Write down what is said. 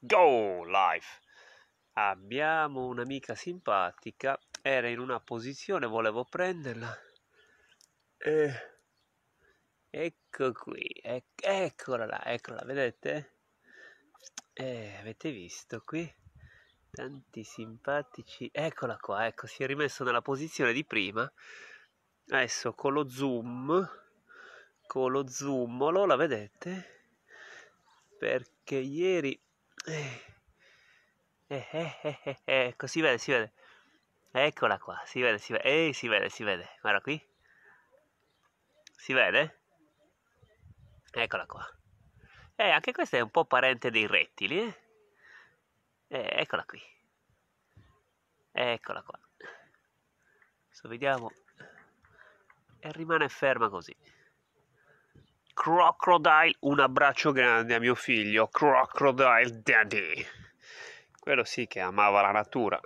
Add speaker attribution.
Speaker 1: Go Life! Abbiamo un'amica simpatica, era in una posizione, volevo prenderla. E... Ecco qui, ec- eccola là, eccola, vedete? E eh, avete visto qui? Tanti simpatici. Eccola qua, ecco, si è rimesso nella posizione di prima. Adesso con lo zoom, con lo zoomolo, la vedete? Perché ieri
Speaker 2: eh eh eh, eh,
Speaker 1: eh, eh, ecco, si vede, si vede. Eccola qua, si vede, si vede. Ehi, si vede, si vede. Guarda qui. Si vede? Eccola qua. Eh, anche questa è un po' parente dei rettili, eh? eh eccola qui. Eccola qua. Adesso vediamo. E rimane ferma così. Crocodile, un abbraccio grande a mio figlio, Crocodile Daddy. Quello sì che amava la natura.